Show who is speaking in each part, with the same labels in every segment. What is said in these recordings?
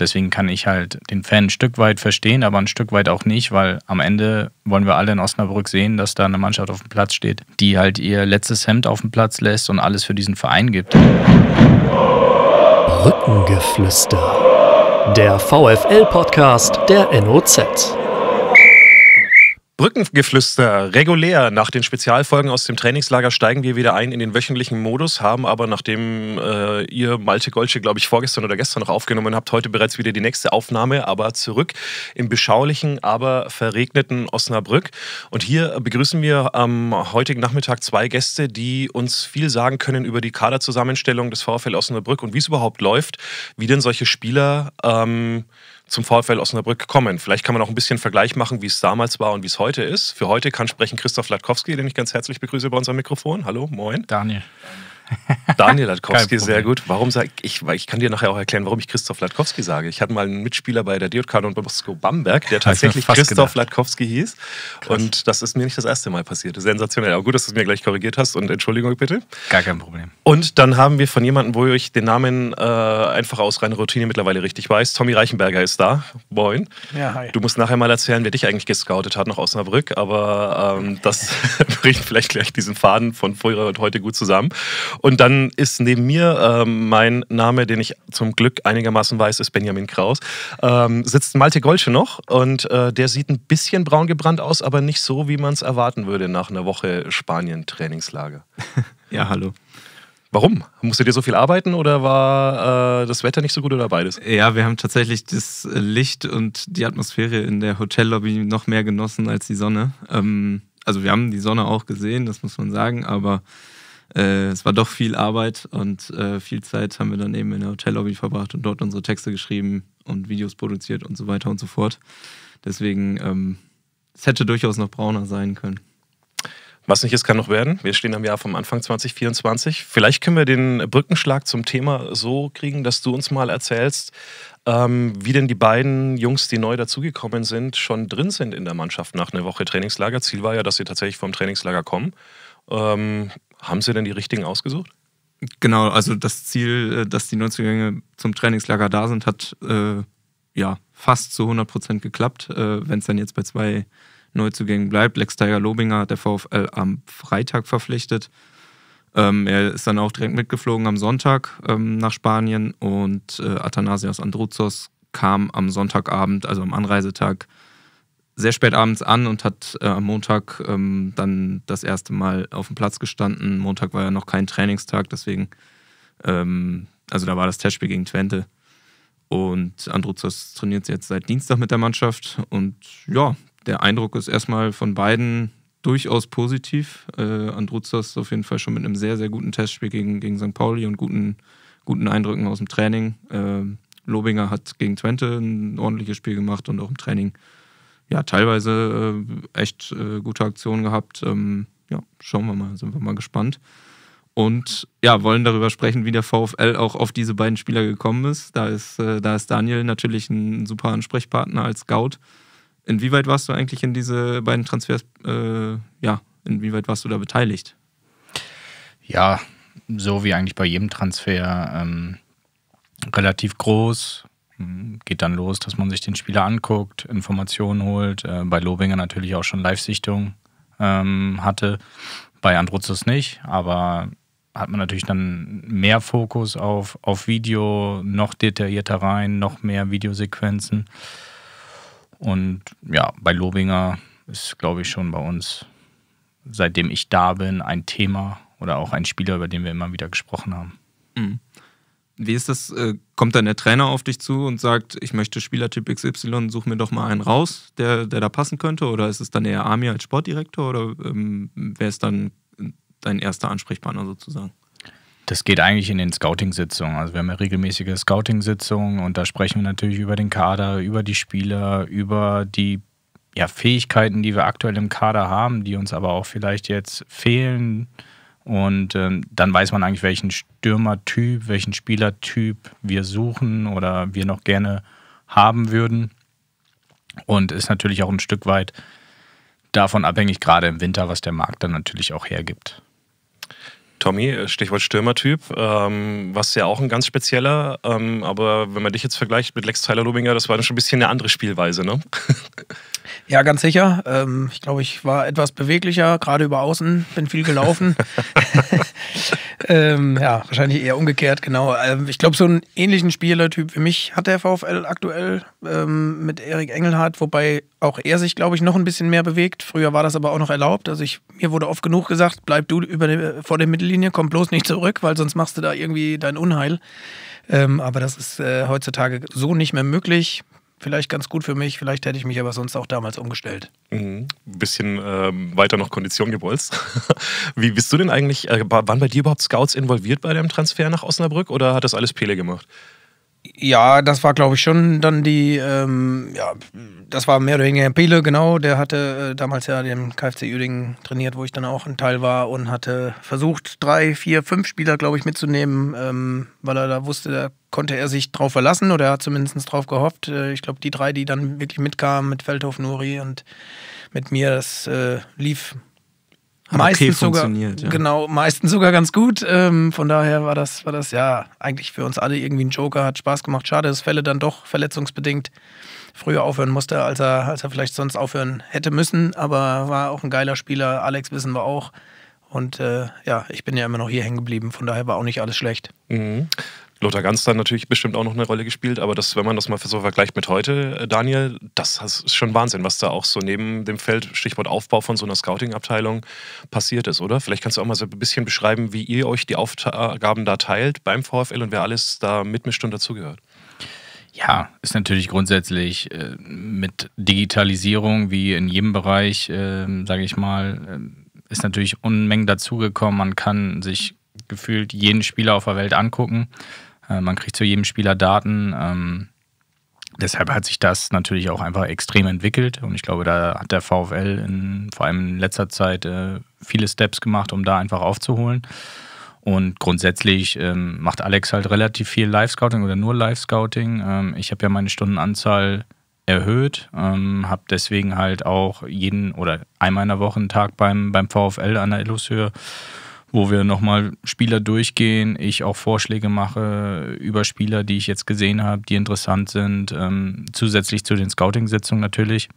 Speaker 1: Deswegen kann ich halt den Fan ein Stück weit verstehen, aber ein Stück weit auch nicht, weil am Ende wollen wir alle in Osnabrück sehen, dass da eine Mannschaft auf dem Platz steht, die halt ihr letztes Hemd auf dem Platz lässt und alles für diesen Verein gibt.
Speaker 2: Brückengeflüster. Der VFL-Podcast der NOZ. Brückengeflüster, regulär. Nach den Spezialfolgen aus dem Trainingslager steigen wir wieder ein in den wöchentlichen Modus, haben aber, nachdem äh, ihr Malte Golsche, glaube ich, vorgestern oder gestern noch aufgenommen habt, heute bereits wieder die nächste Aufnahme, aber zurück im beschaulichen, aber verregneten Osnabrück. Und hier begrüßen wir am heutigen Nachmittag zwei Gäste, die uns viel sagen können über die Kaderzusammenstellung des VfL Osnabrück und wie es überhaupt läuft, wie denn solche Spieler. Ähm, zum VfL Osnabrück kommen. Vielleicht kann man auch ein bisschen Vergleich machen, wie es damals war und wie es heute ist. Für heute kann sprechen Christoph Latkowski, den ich ganz herzlich begrüße bei unserem Mikrofon. Hallo, moin. Daniel. Daniel Latkowski, sehr gut. Warum sage ich, ich kann dir nachher auch erklären, warum ich Christoph Latkowski sage. Ich hatte mal einen Mitspieler bei der DJK und Bosco Bamberg, der tatsächlich Christoph gedacht. Latkowski hieß. Krass. Und das ist mir nicht das erste Mal passiert. Sensationell. Aber gut, dass du es mir gleich korrigiert hast und Entschuldigung bitte. Gar kein Problem. Und dann haben wir von jemandem, wo ich den Namen äh, einfach aus reiner Routine mittlerweile richtig weiß. Tommy Reichenberger ist da. Moin. Ja, hi. Du musst nachher mal erzählen, wer dich eigentlich gescoutet hat nach Osnabrück. Aber ähm, das bringt vielleicht gleich diesen Faden von vorher und heute gut zusammen. Und dann ist neben mir ähm, mein Name, den ich zum Glück einigermaßen weiß, ist Benjamin Kraus. Ähm, sitzt Malte Golsche noch und äh, der sieht ein bisschen braun gebrannt aus, aber nicht so, wie man es erwarten würde nach einer Woche Spanien-Trainingslager. ja, hallo. Warum? Musstet ihr so viel arbeiten oder war äh, das Wetter nicht so gut oder beides? Ja, wir haben
Speaker 3: tatsächlich das Licht und die Atmosphäre in der Hotellobby noch mehr genossen als die Sonne. Ähm, also wir haben die Sonne auch gesehen, das muss man sagen, aber äh, es war doch viel Arbeit und äh, viel Zeit haben wir dann eben in der Hotellobby verbracht und dort unsere Texte geschrieben und Videos produziert und so weiter und so fort. Deswegen, ähm, es hätte durchaus noch
Speaker 2: brauner sein können. Was nicht ist, kann noch werden. Wir stehen am Jahr vom Anfang 2024. Vielleicht können wir den Brückenschlag zum Thema so kriegen, dass du uns mal erzählst, ähm, wie denn die beiden Jungs, die neu dazugekommen sind, schon drin sind in der Mannschaft nach einer Woche Trainingslager. Ziel war ja, dass sie tatsächlich vom Trainingslager kommen. Ähm, haben Sie denn die richtigen ausgesucht? Genau, also das Ziel, äh, dass die Neuzugänge zum Trainingslager da sind, hat äh,
Speaker 3: ja fast zu 100 Prozent geklappt. Äh, Wenn es dann jetzt bei zwei Neuzugängen bleibt, Lex Tiger Lobinger hat der VfL am Freitag verpflichtet. Ähm, er ist dann auch direkt mitgeflogen am Sonntag ähm, nach Spanien und äh, Athanasios Andruzos kam am Sonntagabend, also am Anreisetag, sehr spät abends an und hat äh, am Montag ähm, dann das erste Mal auf dem Platz gestanden. Montag war ja noch kein Trainingstag, deswegen, ähm, also da war das Testspiel gegen Twente. Und Andruzos trainiert jetzt seit Dienstag mit der Mannschaft. Und ja, der Eindruck ist erstmal von beiden durchaus positiv. Äh, Andruzos auf jeden Fall schon mit einem sehr, sehr guten Testspiel gegen, gegen St. Pauli und guten, guten Eindrücken aus dem Training. Äh, Lobinger hat gegen Twente ein ordentliches Spiel gemacht und auch im Training ja, teilweise äh, echt äh, gute Aktionen gehabt. Ähm, ja, schauen wir mal, sind wir mal gespannt. Und ja, wollen darüber sprechen, wie der VfL auch auf diese beiden Spieler gekommen ist. Da ist, äh, da ist Daniel natürlich ein super Ansprechpartner als Scout. Inwieweit warst du eigentlich in diese beiden Transfers, äh, ja, inwieweit warst du da beteiligt?
Speaker 1: Ja, so wie eigentlich bei jedem Transfer ähm, relativ groß, hm, geht dann los, dass man sich den Spieler anguckt, Informationen holt. Äh, bei Lobinger natürlich auch schon Live-Sichtung ähm, hatte. Bei Andruzis nicht, aber hat man natürlich dann mehr Fokus auf, auf Video, noch detaillierter rein, noch mehr Videosequenzen. Und ja, bei Lobinger ist, glaube ich, schon bei uns, seitdem ich da bin, ein Thema oder auch ein Spieler, über den wir immer wieder gesprochen haben.
Speaker 3: Mhm. Wie ist das? Äh, kommt dann der Trainer auf dich zu und sagt, ich möchte Spielertyp XY, such mir doch mal einen raus, der, der da passen könnte? Oder ist es dann eher Army als Sportdirektor? Oder ähm, wer ist dann dein erster Ansprechpartner sozusagen?
Speaker 1: Das geht eigentlich in den Scouting-Sitzungen. Also wir haben ja regelmäßige Scouting-Sitzungen und da sprechen wir natürlich über den Kader, über die Spieler, über die ja, Fähigkeiten, die wir aktuell im Kader haben, die uns aber auch vielleicht jetzt fehlen. Und ähm, dann weiß man eigentlich, welchen Stürmertyp, welchen Spielertyp wir suchen oder wir noch gerne haben würden. Und ist natürlich auch ein Stück weit davon abhängig, gerade im Winter, was der Markt dann natürlich auch hergibt.
Speaker 2: Tommy, äh, Stichwort Stürmertyp, ähm, was ja auch ein ganz spezieller, ähm, aber wenn man dich jetzt vergleicht mit Lex Tyler Lubinger, das war dann schon ein bisschen eine andere Spielweise, ne?
Speaker 4: Ja, ganz sicher. Ähm, ich glaube, ich war etwas beweglicher, gerade über außen, bin viel gelaufen. Ähm, ja, wahrscheinlich eher umgekehrt, genau. Ähm, ich glaube, so einen ähnlichen Spielertyp wie mich hat der VfL aktuell ähm, mit Erik Engelhardt, wobei auch er sich, glaube ich, noch ein bisschen mehr bewegt. Früher war das aber auch noch erlaubt. Also ich, mir wurde oft genug gesagt, bleib du über, vor der Mittellinie, komm bloß nicht zurück, weil sonst machst du da irgendwie dein Unheil. Ähm, aber das ist äh, heutzutage so nicht mehr möglich vielleicht ganz gut für mich, vielleicht hätte ich mich aber sonst auch damals umgestellt.
Speaker 2: Mhm. Bisschen ähm, weiter noch Kondition gebolzt. Wie bist du denn eigentlich, äh, waren bei dir überhaupt Scouts involviert bei deinem Transfer nach Osnabrück oder hat das alles Pele gemacht?
Speaker 4: Ja, das war, glaube ich, schon dann die, ähm, ja, das war mehr oder weniger Pele, genau. Der hatte äh, damals ja den KfC Jüdingen trainiert, wo ich dann auch ein Teil war und hatte versucht, drei, vier, fünf Spieler, glaube ich, mitzunehmen, ähm, weil er da wusste, da konnte er sich drauf verlassen oder er hat zumindest drauf gehofft. Äh, ich glaube, die drei, die dann wirklich mitkamen mit Feldhof, Nuri und mit mir, das äh, lief meistens okay funktioniert, sogar, ja. genau, meistens sogar ganz gut. Ähm, von daher war das, war das ja eigentlich für uns alle irgendwie ein Joker, hat Spaß gemacht. Schade, dass Fälle dann doch verletzungsbedingt früher aufhören musste, als er, als er vielleicht sonst aufhören hätte müssen. Aber war auch ein geiler Spieler. Alex wissen wir auch. Und äh, ja, ich bin ja immer noch hier hängen geblieben, von daher war auch nicht alles schlecht. Mhm.
Speaker 2: Lothar Ganz dann natürlich bestimmt auch noch eine Rolle gespielt, aber das, wenn man das mal so vergleicht mit heute, äh, Daniel, das ist schon Wahnsinn, was da auch so neben dem Feld, Stichwort Aufbau von so einer Scouting-Abteilung, passiert ist, oder? Vielleicht kannst du auch mal so ein bisschen beschreiben, wie ihr euch die Aufgaben da teilt beim VfL und wer alles da mitmischt und dazugehört. Ja,
Speaker 1: ist natürlich grundsätzlich äh, mit Digitalisierung wie in jedem Bereich, äh, sage ich mal, ist natürlich Unmengen dazugekommen. Man kann sich gefühlt jeden Spieler auf der Welt angucken. Äh, man kriegt zu jedem Spieler Daten. Ähm, deshalb hat sich das natürlich auch einfach extrem entwickelt. Und ich glaube, da hat der VfL in, vor allem in letzter Zeit äh, viele Steps gemacht, um da einfach aufzuholen. Und grundsätzlich ähm, macht Alex halt relativ viel Live-Scouting oder nur Live-Scouting. Ähm, ich habe ja meine Stundenanzahl erhöht, ähm, habe deswegen halt auch jeden oder einmal in der Woche einen Tag beim, beim VfL an der Illus-Höhe wo wir nochmal Spieler durchgehen, ich auch Vorschläge mache über Spieler, die ich jetzt gesehen habe, die interessant sind, ähm, zusätzlich zu den Scouting-Sitzungen natürlich.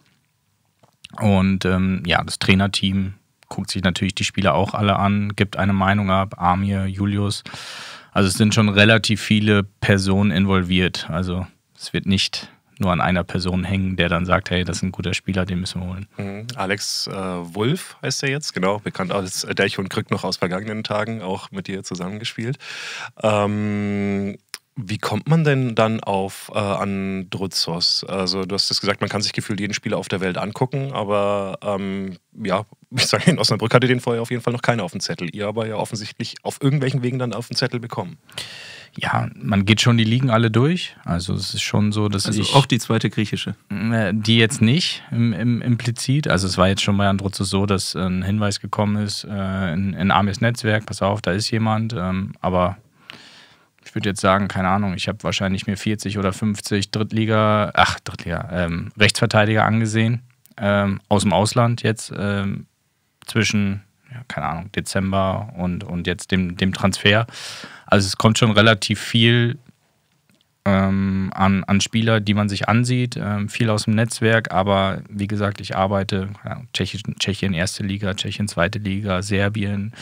Speaker 1: Und ähm, ja, das Trainerteam guckt sich natürlich die Spieler auch alle an, gibt eine Meinung ab, Amir, Julius. Also es sind schon relativ viele Personen involviert. Also es wird nicht nur an einer Person hängen, der dann sagt, hey, das ist ein guter Spieler, den müssen wir holen.
Speaker 2: Mhm. Alex äh, Wolf heißt er jetzt, genau, bekannt als Delch und Krück noch aus vergangenen Tagen, auch mit dir zusammengespielt. Ähm, wie kommt man denn dann auf äh, an Also du hast es gesagt, man kann sich gefühlt jeden Spieler auf der Welt angucken, aber ähm, ja, ich sage, in Osnabrück hatte den vorher auf jeden Fall noch keiner auf dem Zettel. Ihr aber ja offensichtlich auf irgendwelchen Wegen dann auf dem Zettel bekommen.
Speaker 1: Ja, man geht schon die Ligen alle durch. Also es ist schon so, dass also ich... auch die zweite griechische? Mm, äh, die jetzt nicht im, im, implizit. Also es war jetzt schon bei Androzos so, dass ein Hinweis gekommen ist äh, in, in Amis Netzwerk, pass auf, da ist jemand. Ähm, aber ich würde jetzt sagen, keine Ahnung, ich habe wahrscheinlich mir 40 oder 50 Drittliga, ach Drittliga, ähm, Rechtsverteidiger angesehen ähm, aus dem Ausland jetzt ähm, zwischen ja, keine Ahnung, Dezember und, und jetzt dem, dem Transfer. Also es kommt schon relativ viel ähm, an, an Spieler, die man sich ansieht, ähm, viel aus dem Netzwerk, aber wie gesagt, ich arbeite ja, Tschechien, Tschechien erste Liga, Tschechien zweite Liga, Serbien,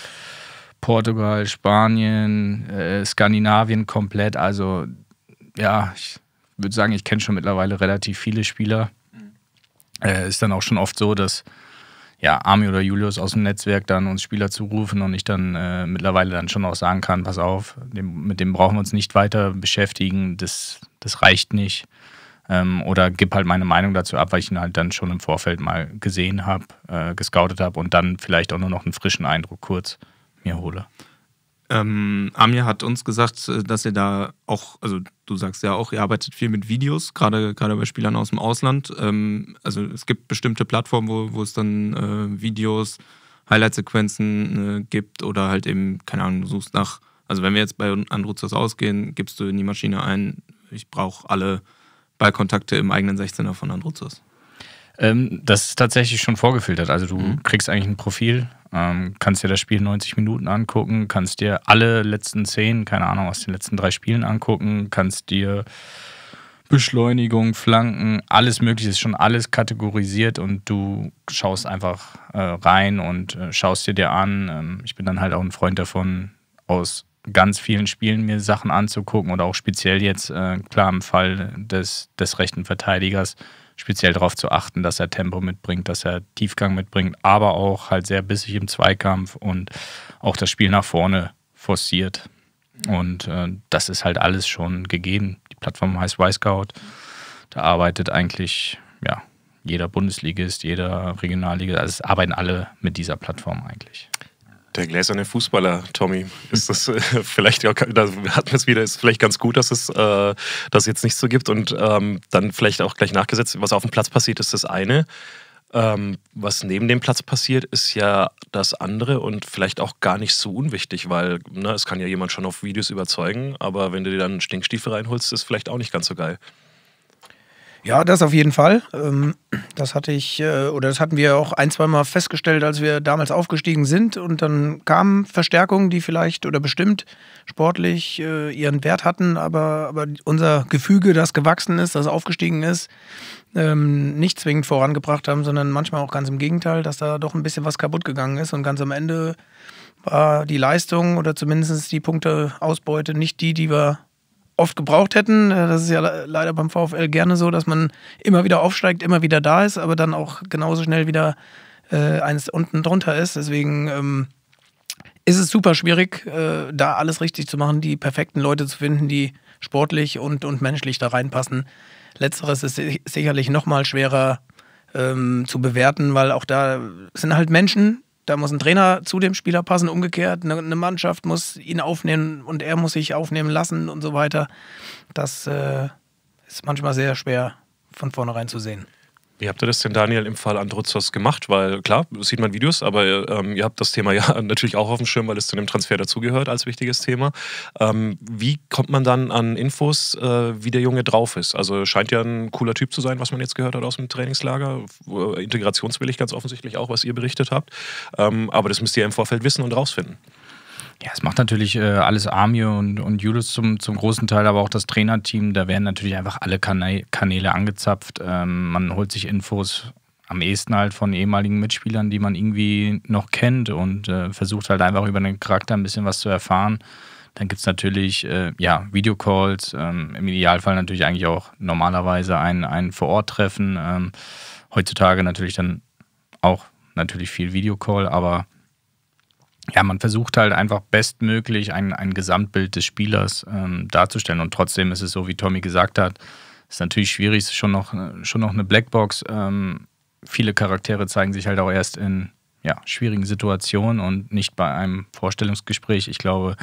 Speaker 1: Portugal, Spanien, äh, Skandinavien komplett. Also ja, ich würde sagen, ich kenne schon mittlerweile relativ viele Spieler. Mhm. Äh, ist dann auch schon oft so, dass ja, Ami oder Julius aus dem Netzwerk dann uns Spieler zurufen und ich dann äh, mittlerweile dann schon auch sagen kann, pass auf, dem, mit dem brauchen wir uns nicht weiter beschäftigen, das, das reicht nicht. Ähm, oder gib halt meine Meinung dazu ab, weil ich ihn halt dann schon im Vorfeld mal gesehen habe, äh, gescoutet habe und dann vielleicht auch nur noch einen frischen Eindruck kurz mir hole.
Speaker 3: Ähm, Amir hat uns gesagt, äh, dass ihr da auch, also du sagst ja auch, ihr arbeitet viel mit Videos, gerade gerade bei Spielern aus dem Ausland. Ähm, also es gibt bestimmte Plattformen, wo, wo es dann äh, Videos, Highlight-Sequenzen äh, gibt oder halt eben, keine Ahnung, du suchst nach, also wenn wir jetzt bei Andruzos ausgehen, gibst du in die Maschine ein, ich brauche alle Ballkontakte im eigenen 16er von Andruzos. Ähm, das ist tatsächlich schon vorgefiltert. Also du
Speaker 1: mhm. kriegst eigentlich ein Profil, ähm, kannst dir das Spiel 90 Minuten angucken, kannst dir alle letzten 10, keine Ahnung, aus den letzten drei Spielen angucken, kannst dir Beschleunigung, Flanken, alles Mögliche, ist schon alles kategorisiert und du schaust einfach äh, rein und äh, schaust dir dir an. Ähm, ich bin dann halt auch ein Freund davon, aus ganz vielen Spielen mir Sachen anzugucken oder auch speziell jetzt, äh, klar im Fall des, des rechten Verteidigers, speziell darauf zu achten, dass er Tempo mitbringt, dass er Tiefgang mitbringt, aber auch halt sehr bissig im Zweikampf und auch das Spiel nach vorne forciert. Und äh, das ist halt alles schon gegeben. Die Plattform heißt Wisecout. Da arbeitet eigentlich ja, jeder Bundesligist, jeder Regionalligist, Also es arbeiten
Speaker 2: alle mit dieser Plattform eigentlich. Der gläserne Fußballer, Tommy. Ist das äh, vielleicht, ja, da hatten wir es wieder, ist vielleicht ganz gut, dass es äh, das jetzt nicht so gibt und ähm, dann vielleicht auch gleich nachgesetzt, was auf dem Platz passiert, ist das eine. Ähm, was neben dem Platz passiert, ist ja das andere und vielleicht auch gar nicht so unwichtig, weil ne, es kann ja jemand schon auf Videos überzeugen, aber wenn du dir dann Stinkstiefel reinholst, ist vielleicht auch nicht ganz so geil.
Speaker 4: Ja, das auf jeden Fall. Ähm, das hatte ich, äh, oder das hatten wir auch ein, zweimal festgestellt, als wir damals aufgestiegen sind. Und dann kamen Verstärkungen, die vielleicht oder bestimmt sportlich äh, ihren Wert hatten, aber, aber unser Gefüge, das gewachsen ist, das aufgestiegen ist, ähm, nicht zwingend vorangebracht haben, sondern manchmal auch ganz im Gegenteil, dass da doch ein bisschen was kaputt gegangen ist und ganz am Ende war die Leistung oder zumindest die Punkteausbeute nicht die, die wir oft gebraucht hätten. Äh, das ist ja leider beim VfL gerne so, dass man immer wieder aufsteigt, immer wieder da ist, aber dann auch genauso schnell wieder äh, eines unten drunter ist. Deswegen ähm, ist es super schwierig, äh, da alles richtig zu machen, die perfekten Leute zu finden, die sportlich und, und menschlich da reinpassen. Letzteres ist sicherlich noch mal schwerer ähm, zu bewerten, weil auch da sind halt Menschen, da muss ein Trainer zu dem Spieler passen, umgekehrt. Ne, eine, Mannschaft muss ihn aufnehmen und er muss sich aufnehmen lassen und so weiter. Das äh, ist manchmal sehr schwer von vornherein zu sehen.
Speaker 2: Wie habt ihr das denn, Daniel, im Fall Androzos gemacht? Weil klar, sieht man Videos, aber ähm, ihr habt das Thema ja natürlich auch auf dem Schirm, weil es zu dem Transfer dazugehört als wichtiges Thema. Ähm, wie kommt man dann an Infos, äh, wie der Junge drauf ist? Also scheint ja ein cooler Typ zu sein, was man jetzt gehört hat aus dem Trainingslager. Äh, Integrationswillig ganz offensichtlich auch, was ihr berichtet habt. Ähm, aber das müsst ihr im Vorfeld wissen und rausfinden.
Speaker 1: Ja, es macht natürlich äh, alles Amir und, und Julius zum, zum großen Teil, aber auch das Trainerteam. Da werden natürlich einfach alle Kanä Kanäle angezapft. Ähm, man holt sich Infos am ehesten halt von ehemaligen Mitspielern, die man irgendwie noch kennt und äh, versucht halt einfach über den Charakter ein bisschen was zu erfahren. Dann gibt es natürlich äh, ja, Videocalls, ähm, im Idealfall natürlich eigentlich auch normalerweise ein, ein Vor-Ort-Treffen. Ähm, heutzutage natürlich dann auch natürlich viel Videocall, aber ja, man versucht halt einfach bestmöglich ein, ein Gesamtbild des Spielers ähm, darzustellen. Und trotzdem ist es so, wie Tommy gesagt hat, ist natürlich schwierig, ist schon noch, schon noch eine Blackbox. Ähm, viele Charaktere zeigen sich halt auch erst in ja, schwierigen Situationen und nicht bei einem Vorstellungsgespräch. Ich glaube,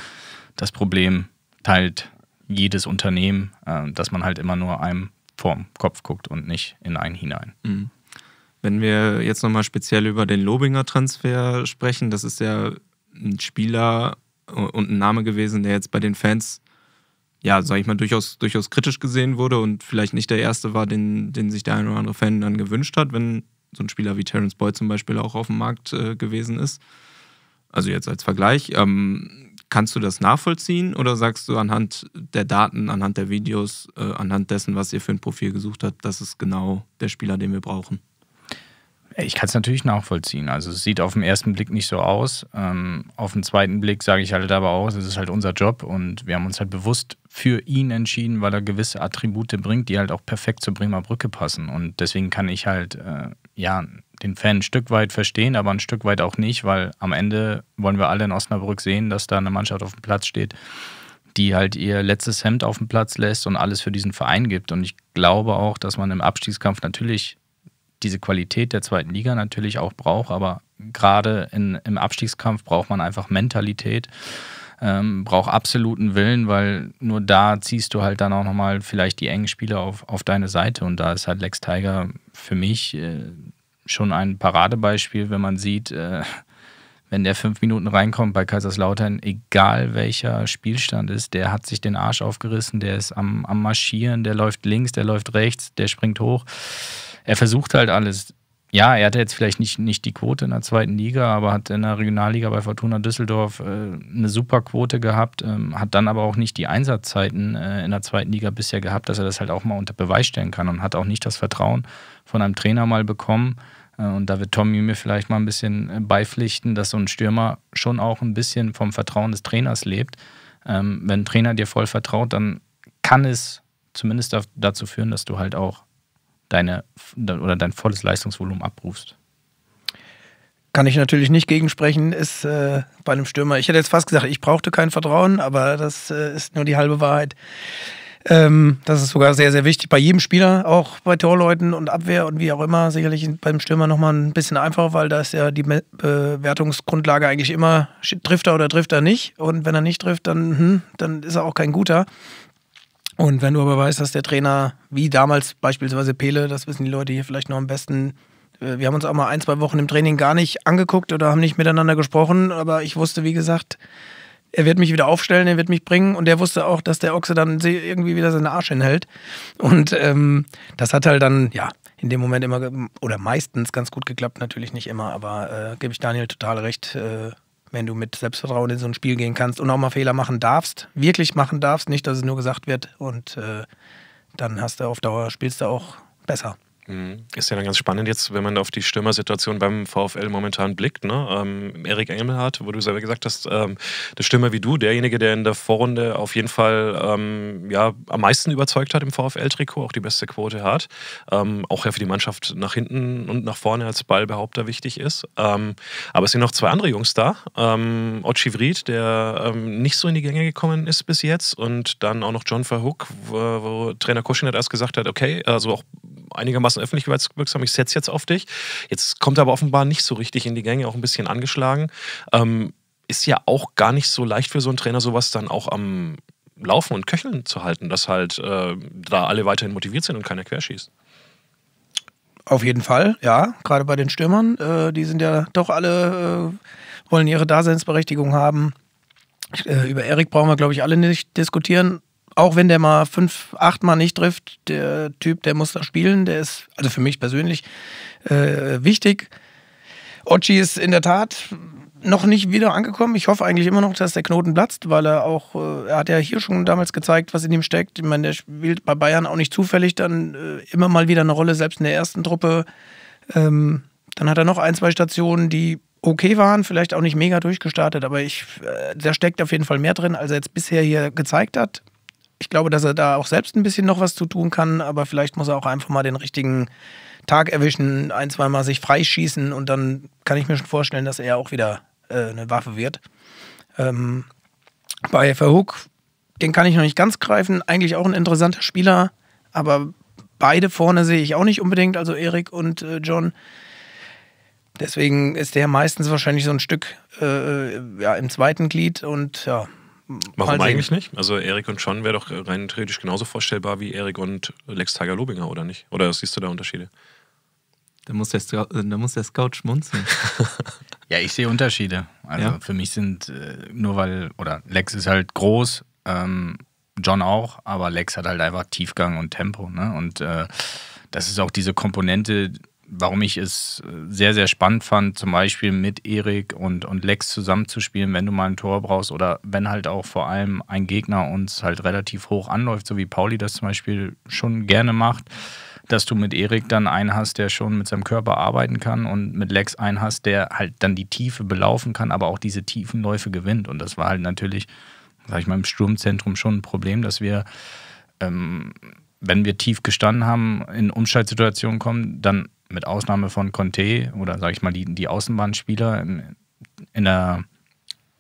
Speaker 1: das Problem teilt jedes Unternehmen, äh, dass man halt immer nur einem vorm Kopf guckt und nicht in einen hinein.
Speaker 3: Mhm. Wenn wir jetzt nochmal speziell über den Lobinger Transfer sprechen, das ist ja ein Spieler und ein Name gewesen, der jetzt bei den Fans, ja, sag ich mal, durchaus, durchaus kritisch gesehen wurde und vielleicht nicht der erste war, den, den sich der ein oder andere Fan dann gewünscht hat, wenn so ein Spieler wie Terence Boyd zum Beispiel auch auf dem Markt äh, gewesen ist. Also jetzt als Vergleich. Ähm, kannst du das nachvollziehen oder sagst du anhand der Daten, anhand der Videos, äh, anhand dessen, was ihr für ein Profil gesucht habt, das ist genau der Spieler, den wir brauchen?
Speaker 1: Ich kann es natürlich nachvollziehen. Also es sieht auf den ersten Blick nicht so aus. Ähm, auf den zweiten Blick sage ich halt aber auch, es ist halt unser Job und wir haben uns halt bewusst für ihn entschieden, weil er gewisse Attribute bringt, die halt auch perfekt zur Bremer Brücke passen. Und deswegen kann ich halt, äh, ja, den Fan ein Stück weit verstehen, aber ein Stück weit auch nicht, weil am Ende wollen wir alle in Osnabrück sehen, dass da eine Mannschaft auf dem Platz steht, die halt ihr letztes Hemd auf dem Platz lässt und alles für diesen Verein gibt. Und ich glaube auch, dass man im Abstiegskampf natürlich diese Qualität der zweiten Liga natürlich auch braucht, aber gerade in, im Abstiegskampf braucht man einfach Mentalität, ähm, braucht absoluten Willen, weil nur da ziehst du halt dann auch nochmal vielleicht die engen Spiele auf, auf deine Seite. Und da ist halt Lex Tiger für mich äh, schon ein Paradebeispiel, wenn man sieht, äh, wenn der fünf Minuten reinkommt bei Kaiserslautern, egal welcher Spielstand ist, der hat sich den Arsch aufgerissen, der ist am, am Marschieren, der läuft links, der läuft rechts, der springt hoch er versucht halt alles. Ja, er hatte jetzt vielleicht nicht, nicht die Quote in der zweiten Liga, aber hat in der Regionalliga bei Fortuna Düsseldorf äh, eine super Quote gehabt, ähm, hat dann aber auch nicht die Einsatzzeiten äh, in der zweiten Liga bisher gehabt, dass er das halt auch mal unter Beweis stellen kann und hat auch nicht das Vertrauen von einem Trainer mal bekommen, äh, und da wird Tommy mir vielleicht mal ein bisschen äh, beipflichten, dass so ein Stürmer schon auch ein bisschen vom Vertrauen des Trainers lebt. Ähm, wenn ein Trainer dir voll vertraut, dann kann es zumindest dazu führen, dass du halt auch deine oder dein volles Leistungsvolumen abrufst.
Speaker 4: Kann ich natürlich nicht gegensprechen, ist äh, bei einem Stürmer. Ich hätte jetzt fast gesagt, ich brauchte kein Vertrauen, aber das äh, ist nur die halbe Wahrheit. Ähm, das ist sogar sehr, sehr wichtig bei jedem Spieler, auch bei Torleuten und Abwehr und wie auch immer. Sicherlich beim Stürmer nochmal ein bisschen einfacher, weil da ist ja die Bewertungsgrundlage eigentlich immer, trifft er oder trifft er nicht. Und wenn er nicht trifft, dann, hm, dann ist er auch kein guter. Und wenn du aber weißt, dass der Trainer, wie damals beispielsweise Pele, das wissen die Leute hier vielleicht noch am besten, äh, wir haben uns auch mal ein, zwei Wochen im Training gar nicht angeguckt oder haben nicht miteinander gesprochen, aber ich wusste, wie gesagt, er wird mich wieder aufstellen, er wird mich bringen und der wusste auch, dass der Ochse dann irgendwie wieder seine Arsch hinhält. Und ähm, das hat halt dann, ja, in dem Moment immer oder meistens ganz gut geklappt, natürlich nicht immer, aber äh, gebe ich Daniel total recht. Äh, wenn du mit Selbstvertrauen in so ein Spiel gehen kannst und auch mal Fehler machen darfst, wirklich machen darfst, nicht, dass es nur gesagt wird und äh, dann hast du auf Dauer, spielst du auch besser.
Speaker 2: Mhm. Ist ja dann ganz spannend jetzt, wenn man auf die Stürmersituation beim VfL momentan blickt. Ne? Ähm, Erik Engelhardt, wo du selber gesagt hast, ähm, der Stürmer wie du, derjenige, der in der Vorrunde auf jeden Fall ähm, ja, am meisten überzeugt hat im VfL-Trikot, auch die beste Quote hat. Ähm, auch ja für die Mannschaft nach hinten und nach vorne als Ballbehaupter wichtig ist. Ähm, aber es sind noch zwei andere Jungs da. Ähm, Vried, der ähm, nicht so in die Gänge gekommen ist bis jetzt. Und dann auch noch John Verhoek, wo, wo Trainer Kuschin hat erst gesagt hat, okay, also auch einigermaßen bisschen wirksam. ich setze jetzt auf dich. Jetzt kommt er aber offenbar nicht so richtig in die Gänge, auch ein bisschen angeschlagen. Ähm, ist ja auch gar nicht so leicht für so einen Trainer, sowas dann auch am Laufen und Köcheln zu halten, dass halt äh, da alle weiterhin motiviert sind und keiner querschießt. Auf jeden Fall, ja. Gerade bei den Stürmern, äh, die sind ja doch
Speaker 4: alle, äh, wollen ihre Daseinsberechtigung haben. Äh, über Erik brauchen wir, glaube ich, alle nicht diskutieren auch wenn der mal fünf, acht Mal nicht trifft, der Typ, der muss da spielen, der ist, also für mich persönlich, äh, wichtig. Ochi ist in der Tat noch nicht wieder angekommen. Ich hoffe eigentlich immer noch, dass der Knoten platzt, weil er auch, äh, er hat ja hier schon damals gezeigt, was in ihm steckt. Ich meine, der spielt bei Bayern auch nicht zufällig dann äh, immer mal wieder eine Rolle, selbst in der ersten Truppe. Ähm, dann hat er noch ein, zwei Stationen, die okay waren, vielleicht auch nicht mega durchgestartet, aber ich, äh, da steckt auf jeden Fall mehr drin, als er jetzt bisher hier gezeigt hat ich glaube, dass er da auch selbst ein bisschen noch was zu tun kann, aber vielleicht muss er auch einfach mal den richtigen Tag erwischen, ein, zweimal sich freischießen und dann kann ich mir schon vorstellen, dass er auch wieder äh, eine Waffe wird. Ähm, bei Verhook, den kann ich noch nicht ganz greifen, eigentlich auch ein interessanter Spieler, aber beide vorne sehe ich auch nicht unbedingt, also Erik und äh, John. Deswegen ist der meistens wahrscheinlich so ein Stück äh, äh ja, im zweiten Glied und ja, Warum eigentlich nicht?
Speaker 2: Also Erik und John wäre doch rein theoretisch genauso vorstellbar wie Erik und Lex Tiger Lobinger, oder nicht? Oder siehst du da Unterschiede? Da muss der, Scout, da muss der Scout schmunzeln.
Speaker 1: ja, ich sehe Unterschiede. Also ja. für mich sind äh, nur weil, oder Lex ist halt groß, ähm, John auch, aber Lex hat halt einfach Tiefgang und Tempo. Ne? Und äh, das ist auch diese Komponente, warum ich es äh, sehr, sehr spannend fand, zum Beispiel mit Erik und, und Lex zusammenzuspielen, wenn du mal ein Tor brauchst oder wenn halt auch vor allem ein Gegner uns halt relativ hoch anläuft, so wie Pauli das zum Beispiel schon gerne macht, dass du mit Erik dann einen hast, der schon mit seinem Körper arbeiten kann und mit Lex einen hast, der halt dann die Tiefe belaufen kann, aber auch diese tiefen Läufe gewinnt. Und das war halt natürlich, sag ich mal, im Sturmzentrum schon ein Problem, dass wir. Ähm, wenn wir tief gestanden haben, in Umschaltsituationen kommen, dann mit Ausnahme von Conte oder sage ich mal die, die Außenbahnspieler in, in der,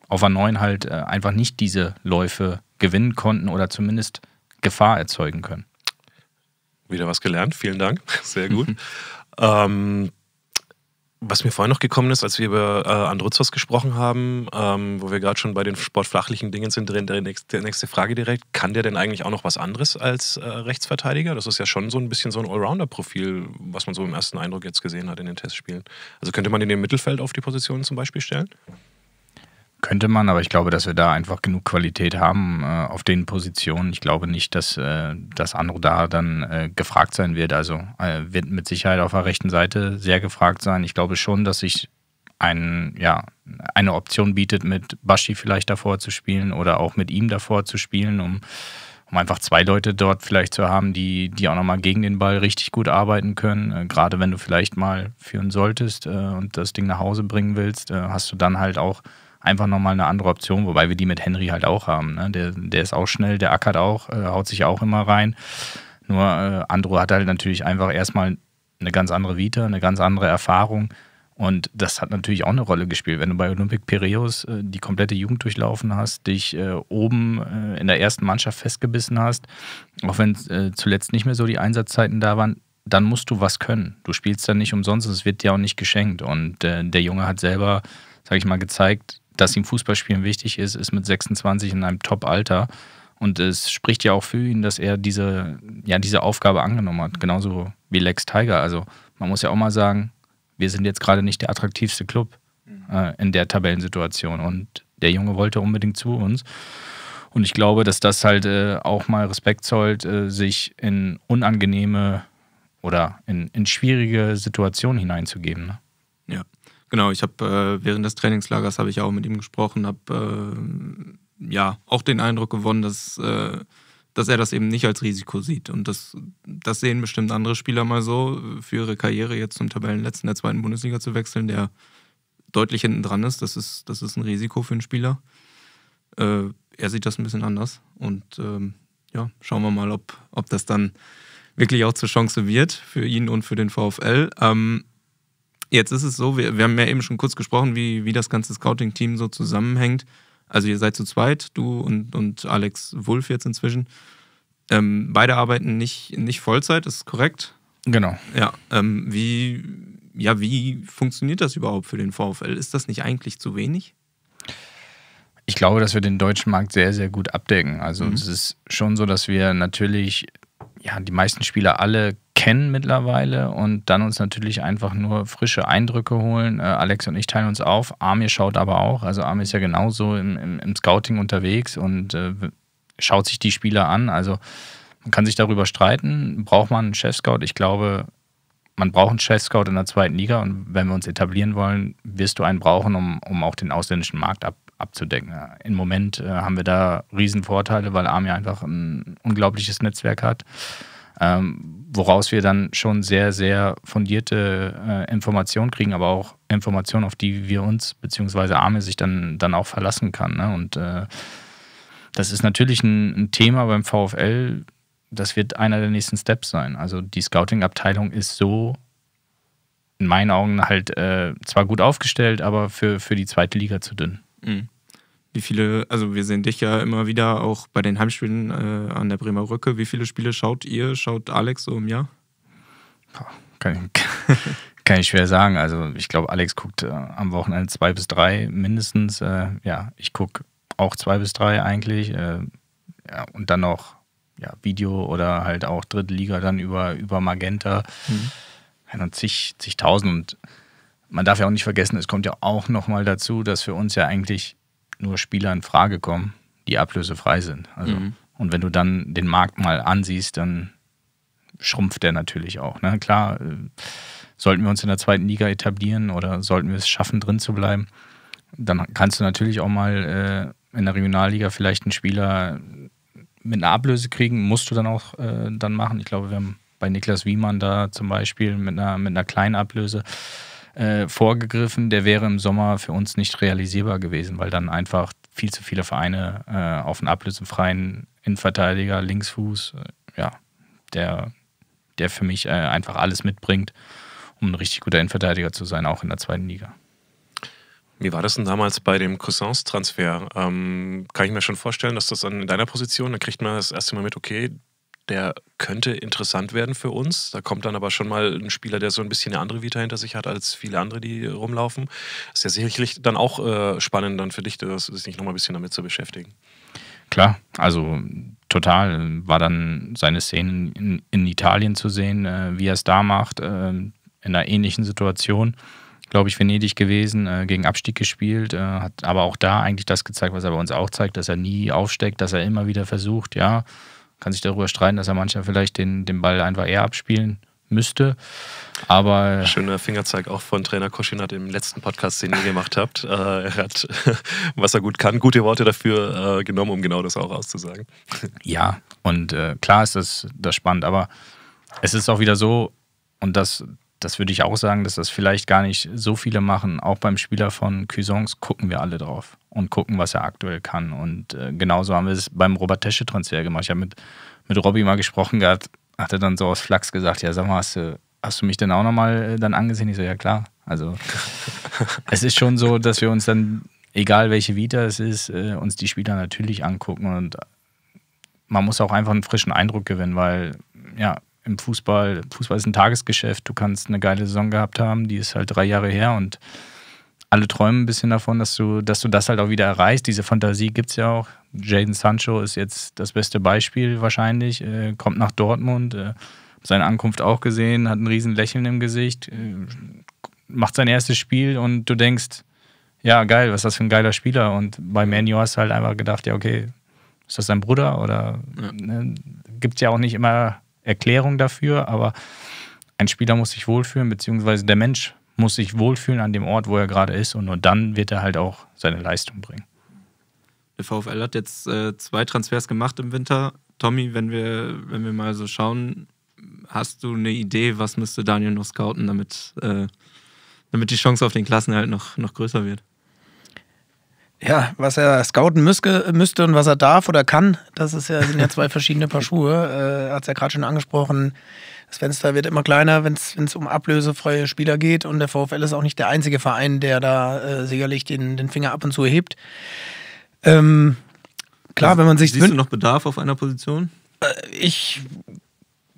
Speaker 1: auf der neuen halt äh, einfach nicht diese Läufe gewinnen konnten oder zumindest Gefahr
Speaker 2: erzeugen können. Wieder was gelernt, vielen Dank, sehr gut. ähm, was mir vorhin noch gekommen ist, als wir über äh, Androzos gesprochen haben, ähm, wo wir gerade schon bei den sportflachlichen Dingen sind, drin, der nächste, nächste, Frage direkt, kann der denn eigentlich auch noch was anderes als äh, Rechtsverteidiger? Das ist ja schon so ein bisschen so ein Allrounder-Profil, was man so im ersten Eindruck jetzt gesehen hat in den Testspielen. Also könnte man ihn im Mittelfeld auf die Position zum Beispiel stellen?
Speaker 1: Könnte man, aber ich glaube, dass wir da einfach genug Qualität haben äh, auf den Positionen. Ich glaube nicht, dass äh, das Andro da dann äh, gefragt sein wird. Also äh, wird mit Sicherheit auf der rechten Seite sehr gefragt sein. Ich glaube schon, dass sich ein, ja, eine Option bietet, mit Baschi vielleicht davor zu spielen oder auch mit ihm davor zu spielen, um, um einfach zwei Leute dort vielleicht zu haben, die, die auch nochmal gegen den Ball richtig gut arbeiten können. Äh, gerade wenn du vielleicht mal führen solltest äh, und das Ding nach Hause bringen willst, hast du dann halt auch einfach nochmal eine andere Option, wobei wir die mit Henry halt auch haben. Ne? Der, der ist auch schnell, der ackert auch, äh, haut sich auch immer rein. Nur äh, Andro hat halt natürlich einfach erstmal eine ganz andere Vita, eine ganz andere Erfahrung. Und das hat natürlich auch eine Rolle gespielt. Wenn du bei Olympic Piraeus äh, die komplette Jugend durchlaufen hast, dich äh, oben äh, in der ersten Mannschaft festgebissen hast, auch wenn äh, zuletzt nicht mehr so die Einsatzzeiten da waren, dann musst du was können. Du spielst dann nicht umsonst, es wird dir auch nicht geschenkt. Und äh, der Junge hat selber, sag ich mal, gezeigt, dass ihm Fußballspielen wichtig ist, ist mit 26 in einem Top-Alter. Und es spricht ja auch für ihn, dass er diese, ja, diese Aufgabe angenommen hat. Genauso wie Lex Tiger. Also man muss ja auch mal sagen, wir sind jetzt gerade nicht der attraktivste Club mhm. äh, in der Tabellensituation. Und der Junge wollte unbedingt zu uns. Und ich glaube, dass das halt äh, auch mal Respekt zollt, äh, sich in unangenehme oder in, in schwierige Situationen hineinzugeben. Ne?
Speaker 3: Genau, ich habe äh, während des Trainingslagers habe ich auch mit ihm gesprochen, habe äh, ja auch den Eindruck gewonnen, dass, äh, dass er das eben nicht als Risiko sieht. Und das, das sehen bestimmt andere Spieler mal so, für ihre Karriere jetzt zum Tabellenletzten der zweiten Bundesliga zu wechseln, der deutlich hinten dran ist. Das, ist. das ist ein Risiko für einen Spieler. Äh, er sieht das ein bisschen anders. Und ähm, ja, schauen wir mal, ob, ob das dann wirklich auch zur Chance wird für ihn und für den VfL. Ähm, Jetzt ist es so, wir, wir haben ja eben schon kurz gesprochen, wie, wie das ganze Scouting-Team so zusammenhängt. Also ihr seid zu zweit, du und, und Alex Wulf jetzt inzwischen. Ähm, beide arbeiten nicht, nicht Vollzeit, ist korrekt? Genau. Ja, ähm, wie, ja, wie funktioniert das überhaupt für den VfL? Ist das nicht eigentlich zu wenig?
Speaker 1: Ich glaube, dass wir den deutschen Markt sehr, sehr gut abdecken. Also mhm. es ist schon so, dass wir natürlich ja, die meisten Spieler alle kennen mittlerweile und dann uns natürlich einfach nur frische Eindrücke holen. Äh, Alex und ich teilen uns auf. Amir schaut aber auch. Also Amir ist ja genauso im, im, im Scouting unterwegs und äh, schaut sich die Spieler an. Also man kann sich darüber streiten. Braucht man einen Chef-Scout? Ich glaube, man braucht einen Chef-Scout in der zweiten Liga und wenn wir uns etablieren wollen, wirst du einen brauchen, um, um auch den ausländischen Markt ab, abzudecken. Im Moment äh, haben wir da Riesenvorteile, weil Army einfach ein unglaubliches Netzwerk hat, ähm, woraus wir dann schon sehr, sehr fundierte äh, Informationen kriegen, aber auch Informationen, auf die wir uns bzw. Army sich dann, dann auch verlassen kann. Ne? Und äh, das ist natürlich ein, ein Thema beim VfL, das wird einer der nächsten Steps sein. Also die Scouting-Abteilung ist so in meinen Augen halt äh, zwar gut aufgestellt, aber für, für die zweite Liga zu dünn.
Speaker 3: Mhm. Wie viele, also wir sehen dich ja immer wieder auch bei den Heimspielen äh, an der Bremer Rücke. Wie viele Spiele schaut ihr, schaut Alex so im Jahr?
Speaker 1: Kann ich, kann ich schwer sagen. Also ich glaube, Alex guckt äh, am Wochenende zwei bis drei mindestens. Äh, ja, ich gucke auch zwei bis drei eigentlich. Äh, ja, und dann noch ja, Video oder halt auch dritte Liga dann über, über Magenta. Mhm. Ja, zig, zigtausend. Und man darf ja auch nicht vergessen, es kommt ja auch nochmal dazu, dass für uns ja eigentlich nur Spieler in Frage kommen, die ablösefrei sind. Also, mhm. Und wenn du dann den Markt mal ansiehst, dann schrumpft der natürlich auch. Ne? Klar, äh, sollten wir uns in der zweiten Liga etablieren oder sollten wir es schaffen, drin zu bleiben, dann kannst du natürlich auch mal äh, in der Regionalliga vielleicht einen Spieler mit einer Ablöse kriegen, musst du dann auch äh, dann machen. Ich glaube, wir haben bei Niklas Wiemann da zum Beispiel mit einer, mit einer kleinen Ablöse äh, vorgegriffen, der wäre im Sommer für uns nicht realisierbar gewesen, weil dann einfach viel zu viele Vereine äh, auf einen ablösenfreien Innenverteidiger, Linksfuß, äh, ja, der, der für mich äh, einfach alles mitbringt, um ein richtig guter Innenverteidiger zu sein, auch in der zweiten Liga.
Speaker 2: Wie war das denn damals bei dem Cousins-Transfer? Ähm, kann ich mir schon vorstellen, dass das an deiner Position, da kriegt man das erste Mal mit, okay, der könnte interessant werden für uns. Da kommt dann aber schon mal ein Spieler, der so ein bisschen eine andere Vita hinter sich hat als viele andere, die rumlaufen. Ist ja sicherlich dann auch äh, spannend dann für dich, sich nochmal ein bisschen damit zu beschäftigen.
Speaker 1: Klar, also total. War dann seine Szenen in, in Italien zu sehen, äh, wie er es da macht, äh, in einer ähnlichen Situation. Glaube ich, Venedig gewesen, äh, gegen Abstieg gespielt, äh, hat aber auch da eigentlich das gezeigt, was er bei uns auch zeigt, dass er nie aufsteckt, dass er immer wieder versucht, ja, kann sich darüber streiten, dass er manchmal vielleicht den, den Ball einfach eher abspielen müsste.
Speaker 2: Aber Schöner Fingerzeig auch von Trainer Koschin hat im letzten Podcast, den ihr gemacht habt. Äh, er hat, was er gut kann, gute Worte dafür äh, genommen, um genau das auch auszusagen.
Speaker 1: Ja, und äh, klar ist das, das spannend, aber es ist auch wieder so, und das, das würde ich auch sagen, dass das vielleicht gar nicht so viele machen. Auch beim Spieler von Cuisance gucken wir alle drauf und gucken, was er aktuell kann. Und äh, genauso haben wir es beim Robert Tesche-Transfer gemacht. Ich habe mit, mit Robby mal gesprochen gehabt, hat er dann so aus Flachs gesagt: Ja, sag mal, hast du, hast du mich denn auch nochmal äh, dann angesehen? Ich so, ja klar. Also es ist schon so, dass wir uns dann, egal welche Vita es ist, äh, uns die Spieler natürlich angucken und man muss auch einfach einen frischen Eindruck gewinnen, weil ja, im Fußball, Fußball ist ein Tagesgeschäft, du kannst eine geile Saison gehabt haben, die ist halt drei Jahre her und alle träumen ein bisschen davon, dass du, dass du das halt auch wieder erreichst. Diese Fantasie gibt es ja auch. Jaden Sancho ist jetzt das beste Beispiel wahrscheinlich, äh, kommt nach Dortmund, äh, seine Ankunft auch gesehen, hat ein riesen Lächeln im Gesicht, äh, macht sein erstes Spiel und du denkst, ja geil, was ist das für ein geiler Spieler und bei Manu hast du halt einfach gedacht, ja okay, ist das dein Bruder oder ja. ne, gibt es ja auch nicht immer Erklärung dafür, aber ein Spieler muss sich wohlfühlen, beziehungsweise der Mensch muss sich wohlfühlen an dem Ort, wo er gerade ist und nur dann wird er halt auch seine Leistung bringen.
Speaker 3: Der VfL hat jetzt äh, zwei Transfers gemacht im Winter. Tommy, wenn wir, wenn wir mal so schauen, hast du eine Idee, was müsste Daniel noch scouten, damit, äh, damit die Chance auf den Klassenhalt noch, noch größer wird?
Speaker 4: ja, was er scouten müsste, und was er darf oder kann, das ist ja, sind ja zwei verschiedene Paar Schuhe. Äh, Hat es ja gerade schon angesprochen. Das Fenster wird immer kleiner, wenn es um ablösefreie Spieler geht. Und der VfL ist auch nicht der einzige Verein, der da äh, sicherlich den, den Finger ab und zu hebt. Ähm, klar, also, wenn man sich. Siehst du noch Bedarf auf einer Position? Äh, ich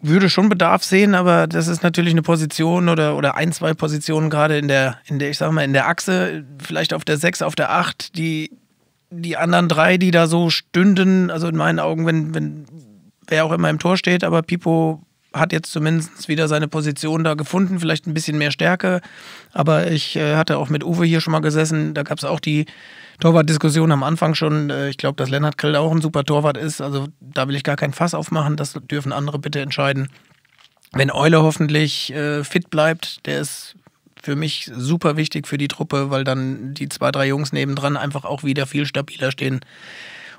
Speaker 4: würde schon Bedarf sehen, aber das ist natürlich eine Position oder, oder ein, zwei Positionen gerade in der, in der, ich sag mal, in der Achse, vielleicht auf der 6, auf der 8, die, die anderen drei, die da so stünden, also in meinen Augen, wenn, wenn wer auch immer im Tor steht, aber Pipo hat jetzt zumindest wieder seine Position da gefunden, vielleicht ein bisschen mehr Stärke. Aber ich äh, hatte auch mit Uwe hier schon mal gesessen, da gab es auch die Torwartdiskussion am Anfang schon. Äh, ich glaube, dass Lennart Grill auch ein super Torwart ist. Also da will ich gar kein Fass aufmachen. Das dürfen andere bitte entscheiden. Wenn Eule hoffentlich äh, fit bleibt, der ist für mich super wichtig für die Truppe, weil dann die zwei, drei Jungs nebendran einfach auch wieder viel stabiler stehen.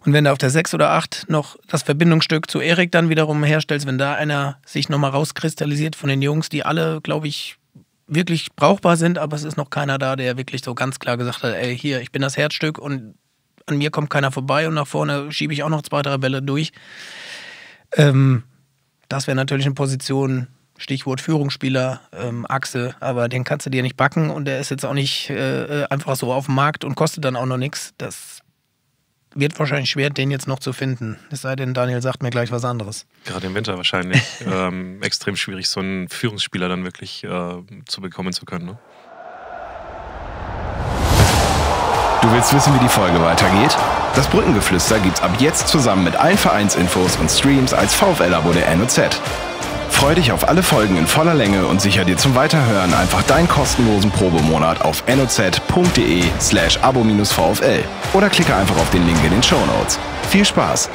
Speaker 4: Und wenn du auf der 6 oder 8 noch das Verbindungsstück zu Erik dann wiederum herstellst, wenn da einer sich nochmal rauskristallisiert von den Jungs, die alle, glaube ich, wirklich brauchbar sind, aber es ist noch keiner da, der wirklich so ganz klar gesagt hat, ey, hier, ich bin das Herzstück und an mir kommt keiner vorbei und nach vorne schiebe ich auch noch zwei, drei Bälle durch. Ähm, das wäre natürlich eine Position, Stichwort Führungsspieler, ähm, Achse, aber den kannst du dir nicht backen und der ist jetzt auch nicht äh, äh einfach so auf dem Markt und kostet dann auch noch nichts. Das wird wahrscheinlich schwer, den jetzt noch zu finden. Es sei denn, Daniel sagt mir gleich was anderes.
Speaker 2: Gerade im Winter wahrscheinlich. ähm, extrem schwierig, so einen Führungsspieler dann wirklich äh, zu bekommen zu können. Ne?
Speaker 4: Du willst wissen, wie die Folge weitergeht? Das Brückengeflüster gibt's ab jetzt zusammen mit allen Vereinsinfos und Streams als VfL-Abo der NOZ freue dich auf alle Folgen in voller Länge und sicher dir zum Weiterhören einfach deinen kostenlosen Probemonat auf noz.de slash abo-vfl oder klicke einfach auf den Link in den Show Notes. Viel Spaß!